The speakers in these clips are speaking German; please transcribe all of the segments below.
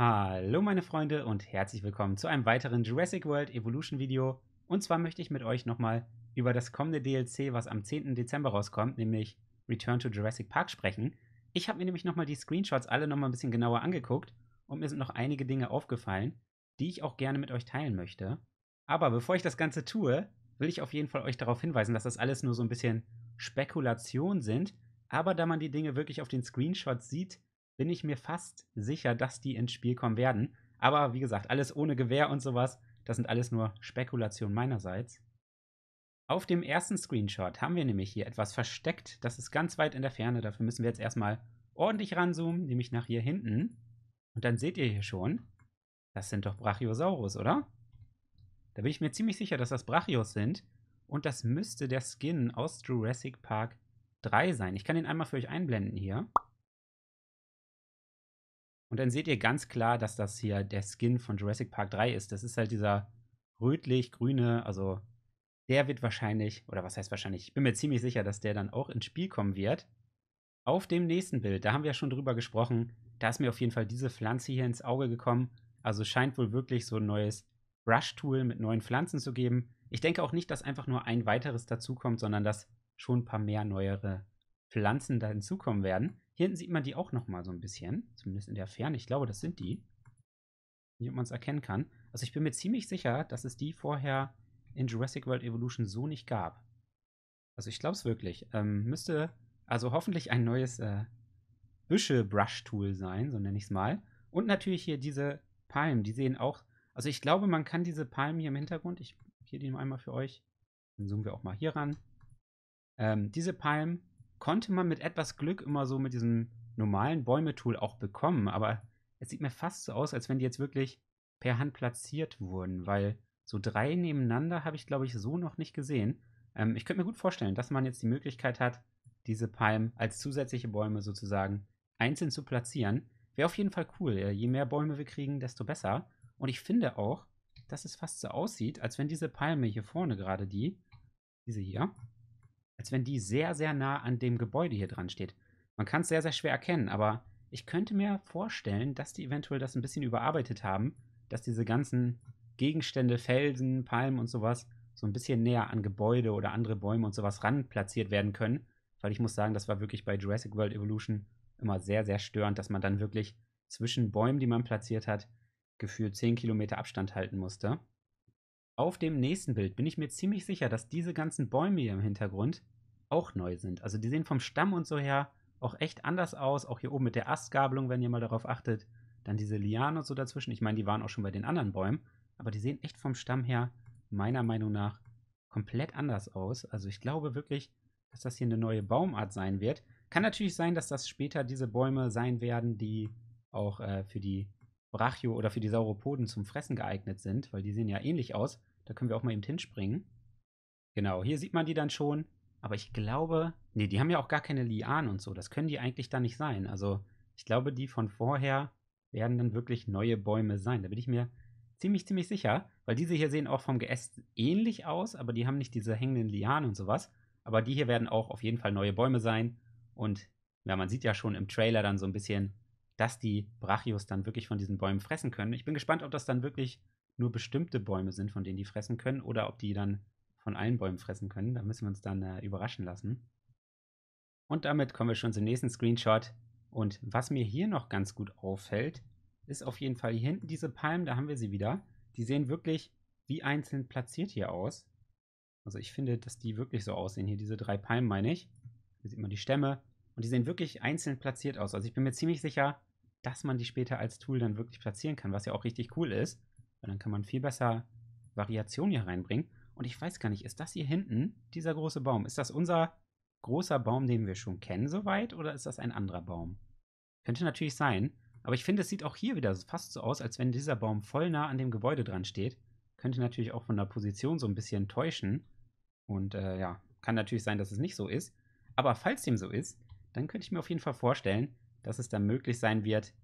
Hallo meine Freunde und herzlich willkommen zu einem weiteren Jurassic World Evolution Video. Und zwar möchte ich mit euch nochmal über das kommende DLC, was am 10. Dezember rauskommt, nämlich Return to Jurassic Park sprechen. Ich habe mir nämlich nochmal die Screenshots alle nochmal ein bisschen genauer angeguckt und mir sind noch einige Dinge aufgefallen, die ich auch gerne mit euch teilen möchte. Aber bevor ich das Ganze tue, will ich auf jeden Fall euch darauf hinweisen, dass das alles nur so ein bisschen Spekulation sind. Aber da man die Dinge wirklich auf den Screenshots sieht, bin ich mir fast sicher, dass die ins Spiel kommen werden. Aber wie gesagt, alles ohne Gewehr und sowas. Das sind alles nur Spekulationen meinerseits. Auf dem ersten Screenshot haben wir nämlich hier etwas versteckt. Das ist ganz weit in der Ferne. Dafür müssen wir jetzt erstmal ordentlich ranzoomen, nämlich nach hier hinten. Und dann seht ihr hier schon, das sind doch Brachiosaurus, oder? Da bin ich mir ziemlich sicher, dass das Brachios sind. Und das müsste der Skin aus Jurassic Park 3 sein. Ich kann den einmal für euch einblenden hier. Und dann seht ihr ganz klar, dass das hier der Skin von Jurassic Park 3 ist. Das ist halt dieser rötlich-grüne, also der wird wahrscheinlich, oder was heißt wahrscheinlich, ich bin mir ziemlich sicher, dass der dann auch ins Spiel kommen wird. Auf dem nächsten Bild, da haben wir ja schon drüber gesprochen, da ist mir auf jeden Fall diese Pflanze hier ins Auge gekommen. Also scheint wohl wirklich so ein neues Brush-Tool mit neuen Pflanzen zu geben. Ich denke auch nicht, dass einfach nur ein weiteres dazukommt, sondern dass schon ein paar mehr neuere Pflanzen da hinzukommen werden. Hier hinten sieht man die auch nochmal so ein bisschen, zumindest in der Ferne. Ich glaube, das sind die. Nicht, ob man es erkennen kann. Also ich bin mir ziemlich sicher, dass es die vorher in Jurassic World Evolution so nicht gab. Also ich glaube es wirklich. Ähm, müsste also hoffentlich ein neues äh, Büsche-Brush-Tool sein, so nenne ich es mal. Und natürlich hier diese Palmen, die sehen auch. Also ich glaube, man kann diese Palmen hier im Hintergrund, ich hier die einmal für euch, dann zoomen wir auch mal hier ran. Ähm, diese Palmen konnte man mit etwas Glück immer so mit diesem normalen Bäume-Tool auch bekommen, aber es sieht mir fast so aus, als wenn die jetzt wirklich per Hand platziert wurden, weil so drei nebeneinander habe ich, glaube ich, so noch nicht gesehen. Ähm, ich könnte mir gut vorstellen, dass man jetzt die Möglichkeit hat, diese Palmen als zusätzliche Bäume sozusagen einzeln zu platzieren. Wäre auf jeden Fall cool. Äh, je mehr Bäume wir kriegen, desto besser. Und ich finde auch, dass es fast so aussieht, als wenn diese Palme hier vorne gerade die, diese hier, als wenn die sehr, sehr nah an dem Gebäude hier dran steht. Man kann es sehr, sehr schwer erkennen, aber ich könnte mir vorstellen, dass die eventuell das ein bisschen überarbeitet haben, dass diese ganzen Gegenstände, Felsen, Palmen und sowas so ein bisschen näher an Gebäude oder andere Bäume und sowas ran platziert werden können. Weil ich muss sagen, das war wirklich bei Jurassic World Evolution immer sehr, sehr störend, dass man dann wirklich zwischen Bäumen, die man platziert hat, gefühlt 10 Kilometer Abstand halten musste. Auf dem nächsten Bild bin ich mir ziemlich sicher, dass diese ganzen Bäume hier im Hintergrund auch neu sind. Also die sehen vom Stamm und so her auch echt anders aus. Auch hier oben mit der Astgabelung, wenn ihr mal darauf achtet. Dann diese Lianen und so dazwischen. Ich meine, die waren auch schon bei den anderen Bäumen. Aber die sehen echt vom Stamm her meiner Meinung nach komplett anders aus. Also ich glaube wirklich, dass das hier eine neue Baumart sein wird. Kann natürlich sein, dass das später diese Bäume sein werden, die auch äh, für die Brachio oder für die Sauropoden zum Fressen geeignet sind, weil die sehen ja ähnlich aus. Da können wir auch mal eben hinspringen. Genau, hier sieht man die dann schon. Aber ich glaube, nee, die haben ja auch gar keine Lianen und so. Das können die eigentlich da nicht sein. Also ich glaube, die von vorher werden dann wirklich neue Bäume sein. Da bin ich mir ziemlich, ziemlich sicher. Weil diese hier sehen auch vom Geäst ähnlich aus, aber die haben nicht diese hängenden Lianen und sowas. Aber die hier werden auch auf jeden Fall neue Bäume sein. Und ja, man sieht ja schon im Trailer dann so ein bisschen, dass die Brachios dann wirklich von diesen Bäumen fressen können. Ich bin gespannt, ob das dann wirklich nur bestimmte Bäume sind, von denen die fressen können, oder ob die dann von allen Bäumen fressen können. Da müssen wir uns dann äh, überraschen lassen. Und damit kommen wir schon zum nächsten Screenshot. Und was mir hier noch ganz gut auffällt, ist auf jeden Fall hier hinten diese Palmen, da haben wir sie wieder. Die sehen wirklich wie einzeln platziert hier aus. Also ich finde, dass die wirklich so aussehen. Hier diese drei Palmen meine ich. Hier sieht man die Stämme. Und die sehen wirklich einzeln platziert aus. Also ich bin mir ziemlich sicher, dass man die später als Tool dann wirklich platzieren kann, was ja auch richtig cool ist. Und dann kann man viel besser Variation hier reinbringen. Und ich weiß gar nicht, ist das hier hinten, dieser große Baum, ist das unser großer Baum, den wir schon kennen soweit, oder ist das ein anderer Baum? Könnte natürlich sein, aber ich finde, es sieht auch hier wieder fast so aus, als wenn dieser Baum voll nah an dem Gebäude dran steht. Könnte natürlich auch von der Position so ein bisschen täuschen. Und äh, ja, kann natürlich sein, dass es nicht so ist. Aber falls dem so ist, dann könnte ich mir auf jeden Fall vorstellen, dass es dann möglich sein wird,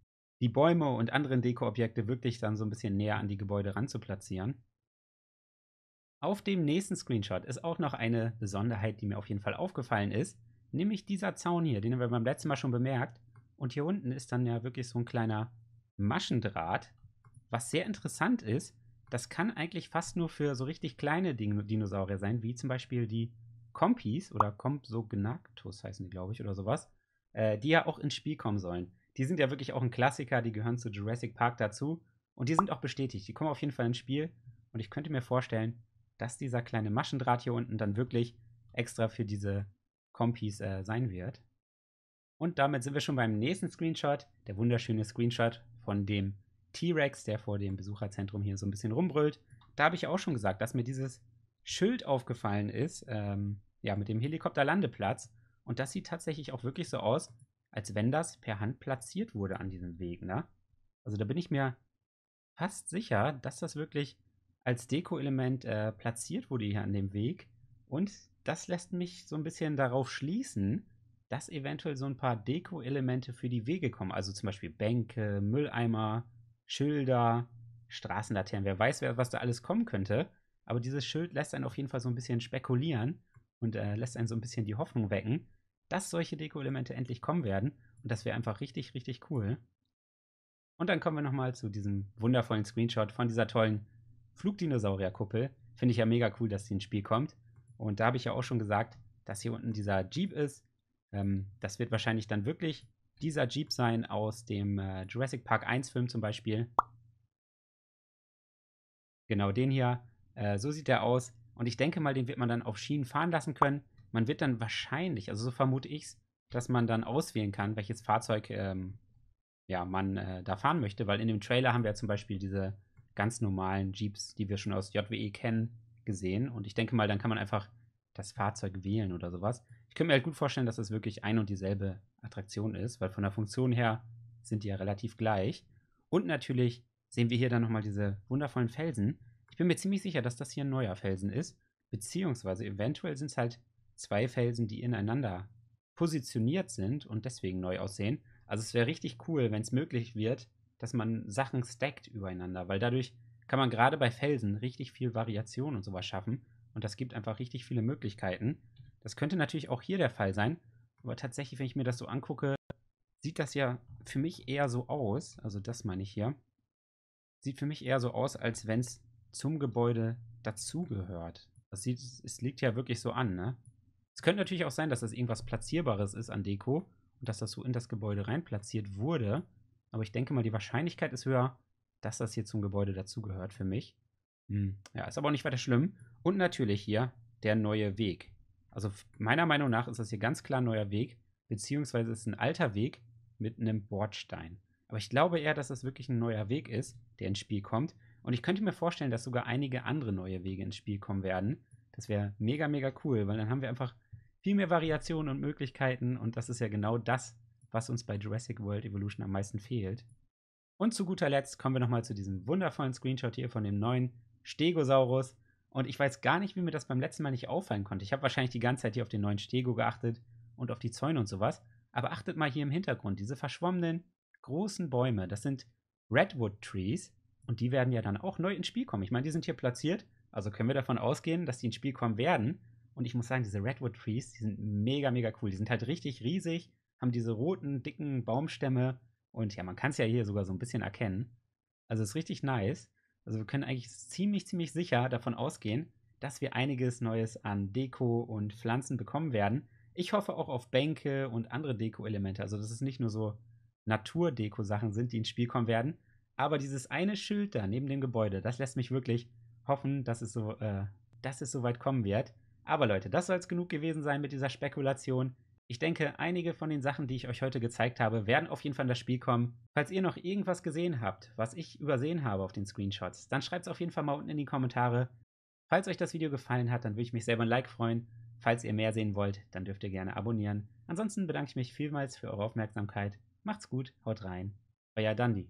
die Bäume und anderen Dekoobjekte wirklich dann so ein bisschen näher an die Gebäude ranzuplatzieren. Auf dem nächsten Screenshot ist auch noch eine Besonderheit, die mir auf jeden Fall aufgefallen ist, nämlich dieser Zaun hier, den haben wir beim letzten Mal schon bemerkt. Und hier unten ist dann ja wirklich so ein kleiner Maschendraht, was sehr interessant ist. Das kann eigentlich fast nur für so richtig kleine Din Dinosaurier sein, wie zum Beispiel die Kompis oder Compsognactus heißen die, glaube ich, oder sowas äh, die ja auch ins Spiel kommen sollen. Die sind ja wirklich auch ein Klassiker, die gehören zu Jurassic Park dazu. Und die sind auch bestätigt. Die kommen auf jeden Fall ins Spiel. Und ich könnte mir vorstellen, dass dieser kleine Maschendraht hier unten dann wirklich extra für diese Kompis äh, sein wird. Und damit sind wir schon beim nächsten Screenshot. Der wunderschöne Screenshot von dem T-Rex, der vor dem Besucherzentrum hier so ein bisschen rumbrüllt. Da habe ich auch schon gesagt, dass mir dieses Schild aufgefallen ist, ähm, ja, mit dem Helikopterlandeplatz. Und das sieht tatsächlich auch wirklich so aus, als wenn das per Hand platziert wurde an diesem Gegner. Also da bin ich mir fast sicher, dass das wirklich als Deko-Element äh, platziert wurde hier an dem Weg. Und das lässt mich so ein bisschen darauf schließen, dass eventuell so ein paar Deko-Elemente für die Wege kommen. Also zum Beispiel Bänke, Mülleimer, Schilder, Straßenlaternen. Wer weiß, was da alles kommen könnte. Aber dieses Schild lässt einen auf jeden Fall so ein bisschen spekulieren und äh, lässt einen so ein bisschen die Hoffnung wecken, dass solche Deko-Elemente endlich kommen werden. Und das wäre einfach richtig, richtig cool. Und dann kommen wir nochmal zu diesem wundervollen Screenshot von dieser tollen Flugdinosaurierkuppel. Finde ich ja mega cool, dass sie ins Spiel kommt. Und da habe ich ja auch schon gesagt, dass hier unten dieser Jeep ist. Ähm, das wird wahrscheinlich dann wirklich dieser Jeep sein aus dem äh, Jurassic Park 1 Film zum Beispiel. Genau den hier. Äh, so sieht er aus. Und ich denke mal, den wird man dann auf Schienen fahren lassen können man wird dann wahrscheinlich, also so vermute ich es, dass man dann auswählen kann, welches Fahrzeug ähm, ja, man äh, da fahren möchte, weil in dem Trailer haben wir ja zum Beispiel diese ganz normalen Jeeps, die wir schon aus JWE kennen, gesehen. Und ich denke mal, dann kann man einfach das Fahrzeug wählen oder sowas. Ich könnte mir halt gut vorstellen, dass es das wirklich ein und dieselbe Attraktion ist, weil von der Funktion her sind die ja relativ gleich. Und natürlich sehen wir hier dann nochmal diese wundervollen Felsen. Ich bin mir ziemlich sicher, dass das hier ein neuer Felsen ist. Beziehungsweise eventuell sind es halt zwei Felsen, die ineinander positioniert sind und deswegen neu aussehen. Also es wäre richtig cool, wenn es möglich wird, dass man Sachen stackt übereinander, weil dadurch kann man gerade bei Felsen richtig viel Variation und sowas schaffen. Und das gibt einfach richtig viele Möglichkeiten. Das könnte natürlich auch hier der Fall sein, aber tatsächlich, wenn ich mir das so angucke, sieht das ja für mich eher so aus, also das meine ich hier, sieht für mich eher so aus, als wenn es zum Gebäude dazugehört. es liegt ja wirklich so an, ne? Es könnte natürlich auch sein, dass das irgendwas Platzierbares ist an Deko und dass das so in das Gebäude rein platziert wurde. Aber ich denke mal, die Wahrscheinlichkeit ist höher, dass das hier zum Gebäude dazugehört für mich. Hm. Ja, ist aber auch nicht weiter schlimm. Und natürlich hier der neue Weg. Also meiner Meinung nach ist das hier ganz klar ein neuer Weg, beziehungsweise ist ein alter Weg mit einem Bordstein. Aber ich glaube eher, dass das wirklich ein neuer Weg ist, der ins Spiel kommt. Und ich könnte mir vorstellen, dass sogar einige andere neue Wege ins Spiel kommen werden. Das wäre mega, mega cool, weil dann haben wir einfach viel mehr Variationen und Möglichkeiten und das ist ja genau das, was uns bei Jurassic World Evolution am meisten fehlt. Und zu guter Letzt kommen wir nochmal zu diesem wundervollen Screenshot hier von dem neuen Stegosaurus. Und ich weiß gar nicht, wie mir das beim letzten Mal nicht auffallen konnte. Ich habe wahrscheinlich die ganze Zeit hier auf den neuen Stego geachtet und auf die Zäune und sowas. Aber achtet mal hier im Hintergrund, diese verschwommenen großen Bäume, das sind Redwood Trees. Und die werden ja dann auch neu ins Spiel kommen. Ich meine, die sind hier platziert, also können wir davon ausgehen, dass die ins Spiel kommen werden. Und ich muss sagen, diese Redwood Trees, die sind mega, mega cool. Die sind halt richtig riesig, haben diese roten, dicken Baumstämme. Und ja, man kann es ja hier sogar so ein bisschen erkennen. Also es ist richtig nice. Also wir können eigentlich ziemlich, ziemlich sicher davon ausgehen, dass wir einiges Neues an Deko und Pflanzen bekommen werden. Ich hoffe auch auf Bänke und andere Deko-Elemente. Also dass es nicht nur so Naturdeko-Sachen sind, die ins Spiel kommen werden. Aber dieses eine Schild da neben dem Gebäude, das lässt mich wirklich hoffen, dass es so, äh, dass es so weit kommen wird. Aber Leute, das soll es genug gewesen sein mit dieser Spekulation. Ich denke, einige von den Sachen, die ich euch heute gezeigt habe, werden auf jeden Fall in das Spiel kommen. Falls ihr noch irgendwas gesehen habt, was ich übersehen habe auf den Screenshots, dann schreibt es auf jeden Fall mal unten in die Kommentare. Falls euch das Video gefallen hat, dann würde ich mich selber ein Like freuen. Falls ihr mehr sehen wollt, dann dürft ihr gerne abonnieren. Ansonsten bedanke ich mich vielmals für eure Aufmerksamkeit. Macht's gut, haut rein. Euer Dandy.